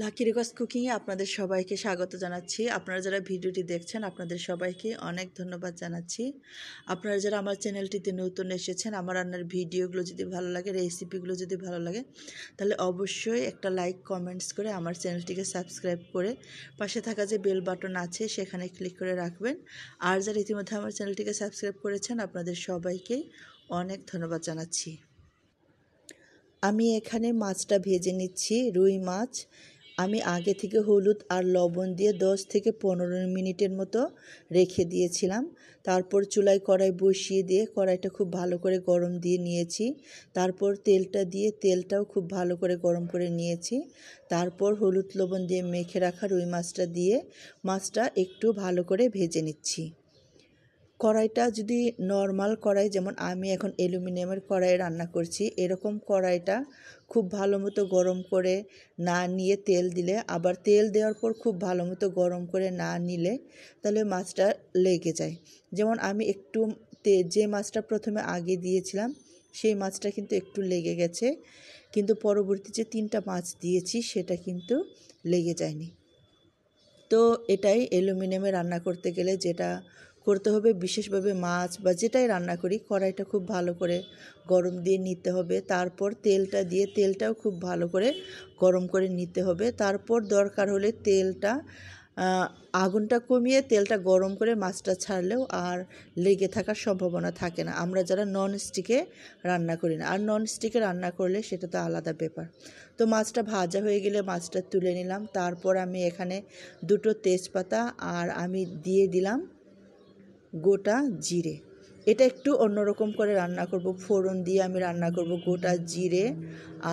Lucky রেগস কুকিংয়ে আপনাদের সবাইকে স্বাগত জানাচ্ছি আপনারা যারা ভিডিওটি দেখছেন আপনাদের সবাইকে অনেক ধন্যবাদ জানাচ্ছি আপনারা যারা আমার চ্যানেলটিতে নতুন এসেছেন আমার রান্নার ভিডিওগুলো যদি ভালো লাগে রেসিপিগুলো যদি ভালো লাগে তাহলে অবশ্যই একটা লাইক কমেন্টস করে আমার চ্যানেলটিকে সাবস্ক্রাইব করে পাশে থাকা যে বেল বাটন আছে সেখানে ক্লিক করে রাখবেন আর যারা ইতিমধ্যে আমার চ্যানেলটিকে সাবস্ক্রাইব করেছেন আপনাদের সবাইকে অনেক ধন্যবাদ জানাচ্ছি আমি এখানে মাছটা ভেজে নিচ্ছি রুই মাছ আমি আগে থেকে হলুদ আর লবণ দিয়ে দশ থেকে পনেরো মিনিটের মতো রেখে দিয়েছিলাম তারপর চুলায় কড়াই বসিয়ে দিয়ে কড়াইটা খুব ভালো করে গরম দিয়ে নিয়েছি তারপর তেলটা দিয়ে তেলটাও খুব ভালো করে গরম করে নিয়েছি তারপর হলুদ লবণ দিয়ে মেখে রাখা রুই মাছটা দিয়ে মাছটা একটু ভালো করে ভেজে নিচ্ছি কড়াইটা যদি নর্মাল কড়াই যেমন আমি এখন অ্যালুমিনিয়ামের কড়াই রান্না করছি এরকম কড়াইটা খুব ভালো মতো গরম করে না নিয়ে তেল দিলে আবার তেল দেওয়ার পর খুব ভালো মতো গরম করে না নিলে তাহলে মাছটা লেগে যায় যেমন আমি একটু যে মাছটা প্রথমে আগে দিয়েছিলাম সেই মাছটা কিন্তু একটু লেগে গেছে কিন্তু পরবর্তী যে তিনটা মাছ দিয়েছি সেটা কিন্তু লেগে যায়নি তো এটাই অ্যালুমিনিয়ামে রান্না করতে গেলে যেটা করতে হবে বিশেষভাবে মাছ বা যেটাই রান্না করি কড়াইটা খুব ভালো করে গরম দিয়ে নিতে হবে তারপর তেলটা দিয়ে তেলটাও খুব ভালো করে গরম করে নিতে হবে তারপর দরকার হলে তেলটা আগুনটা কমিয়ে তেলটা গরম করে মাছটা ছাড়লেও আর লেগে থাকার সম্ভাবনা থাকে না আমরা যারা নন স্টিকে রান্না করি না আর নন স্টিকে রান্না করলে সেটা তো আলাদা ব্যাপার তো মাছটা ভাজা হয়ে গেলে মাছটা তুলে নিলাম তারপর আমি এখানে দুটো তেজপাতা আর আমি দিয়ে দিলাম গোটা জিরে এটা একটু অন্যরকম করে রান্না করব ফোড়ন দিয়ে আমি রান্না করব গোটা জিরে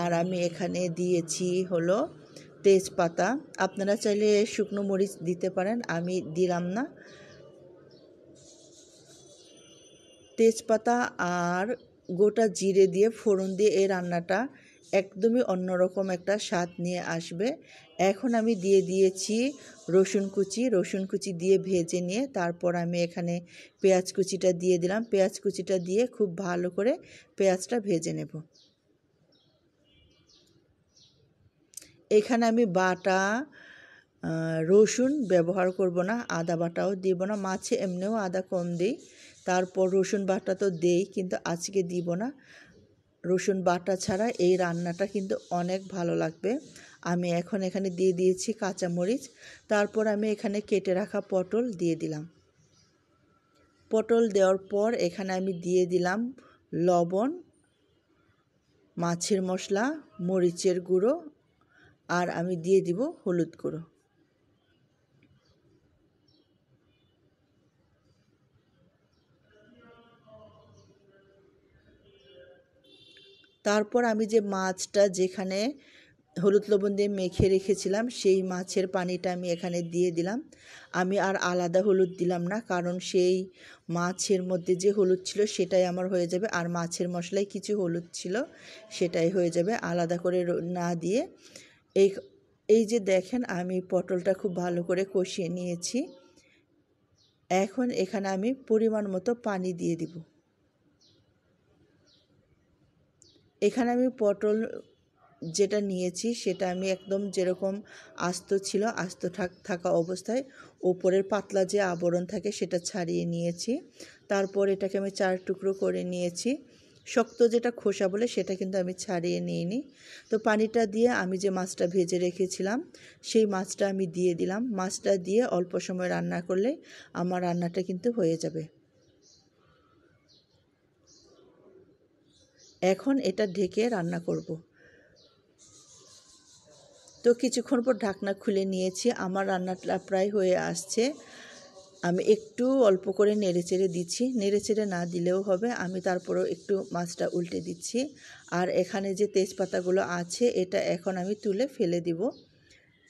আর আমি এখানে দিয়েছি হলো তেজপাতা আপনারা চাইলে শুকনো মরিচ দিতে পারেন আমি দিলাম না তেজপাতা আর গোটা জিরে দিয়ে ফোড়ন দিয়ে এই রান্নাটা একদমই অন্যরকম একটা স্বাদ নিয়ে আসবে এখন আমি দিয়ে দিয়েছি রসুন কুচি রসুন কুচি দিয়ে ভেজে নিয়ে তারপর আমি এখানে পেঁয়াজ কুচিটা দিয়ে দিলাম পেঁয়াজ কুচিটা দিয়ে খুব ভালো করে পেঁয়াজটা ভেজে নেব এখানে আমি বাটা রসুন ব্যবহার করব না আদা বাটাও দিব না মাছে এমনিও আদা কম দিই তারপর রসুন বাটা তো দেই কিন্তু আজকে দিব না রসুন বাটা ছাড়া এই রান্নাটা কিন্তু অনেক ভালো লাগবে আমি এখন এখানে দিয়ে দিয়েছি কাঁচামরিচ তারপর আমি এখানে কেটে রাখা পটল দিয়ে দিলাম পটল দেওয়ার পর এখানে আমি দিয়ে দিলাম লবণ মাছের মশলা মরিচের গুঁড়ো আর আমি দিয়ে দিব হলুদ গুঁড়ো তারপর আমি যে মাছটা যেখানে হলুদ লবণ দিয়ে মেখে রেখেছিলাম সেই মাছের পানিটা আমি এখানে দিয়ে দিলাম আমি আর আলাদা হলুদ দিলাম না কারণ সেই মাছের মধ্যে যে হলুদ ছিল সেটাই আমার হয়ে যাবে আর মাছের মশলায় কিছু হলুদ ছিল সেটাই হয়ে যাবে আলাদা করে না দিয়ে এই এই যে দেখেন আমি পটলটা খুব ভালো করে কষিয়ে নিয়েছি এখন এখানে আমি পরিমাণ মতো পানি দিয়ে দিব এখানে আমি পটল যেটা নিয়েছি সেটা আমি একদম যেরকম আস্ত ছিল আস্ত থাকা অবস্থায় ওপরের পাতলা যে আবরণ থাকে সেটা ছাড়িয়ে নিয়েছি তারপর এটাকে আমি চার টুকরো করে নিয়েছি শক্ত যেটা খোসা বলে সেটা কিন্তু আমি ছাড়িয়ে নিইনি তো পানিটা দিয়ে আমি যে মাছটা ভেজে রেখেছিলাম সেই মাছটা আমি দিয়ে দিলাম মাছটা দিয়ে অল্প সময় রান্না করলে আমার রান্নাটা কিন্তু হয়ে যাবে এখন এটা ঢেকে রান্না করব। তো কিছুক্ষণ পর ঢাকনা খুলে নিয়েছি আমার রান্নাটা প্রায় হয়ে আসছে আমি একটু অল্প করে নেড়ে চেড়ে দিচ্ছি নেড়ে চেড়ে না দিলেও হবে আমি তারপরেও একটু মাছটা উল্টে দিচ্ছি আর এখানে যে তেজপাতাগুলো আছে এটা এখন আমি তুলে ফেলে দিব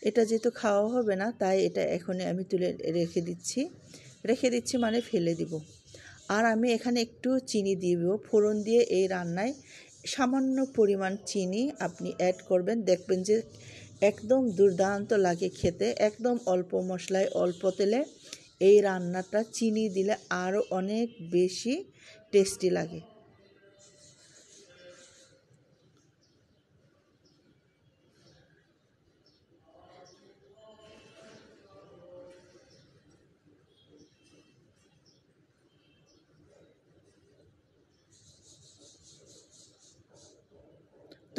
এটা যেহেতু খাওয়া হবে না তাই এটা এখনই আমি তুলে রেখে দিচ্ছি রেখে দিচ্ছি মানে ফেলে দিব আর আমি এখানে একটু চিনি দিব ফোড়ন দিয়ে এই রান্নায় সামান্য পরিমাণ চিনি আপনি অ্যাড করবেন দেখবেন যে একদম দুর্দান্ত লাগে খেতে একদম অল্প মশলায় অল্প তেলে এই রান্নাটা চিনি দিলে আরও অনেক বেশি টেস্টি লাগে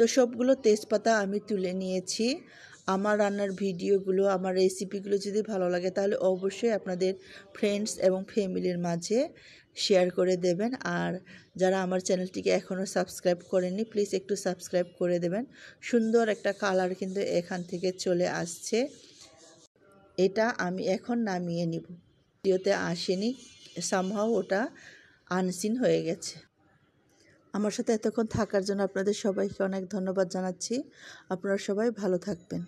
তো সবগুলো তেজপাতা আমি তুলে নিয়েছি আমার রান্নার ভিডিওগুলো আমার রেসিপিগুলো যদি ভালো লাগে তাহলে অবশ্যই আপনাদের ফ্রেন্ডস এবং ফ্যামিলির মাঝে শেয়ার করে দেবেন আর যারা আমার চ্যানেলটিকে এখনও সাবস্ক্রাইব করেনি প্লিজ একটু সাবস্ক্রাইব করে দেবেন সুন্দর একটা কালার কিন্তু এখান থেকে চলে আসছে এটা আমি এখন নামিয়ে নিব ভিডিওতে আসেনি সামহাও ওটা আনসিন হয়ে গেছে আমার সাথে এতক্ষণ থাকার জন্য আপনাদের সবাইকে অনেক ধন্যবাদ জানাচ্ছি আপনারা সবাই ভালো থাকবেন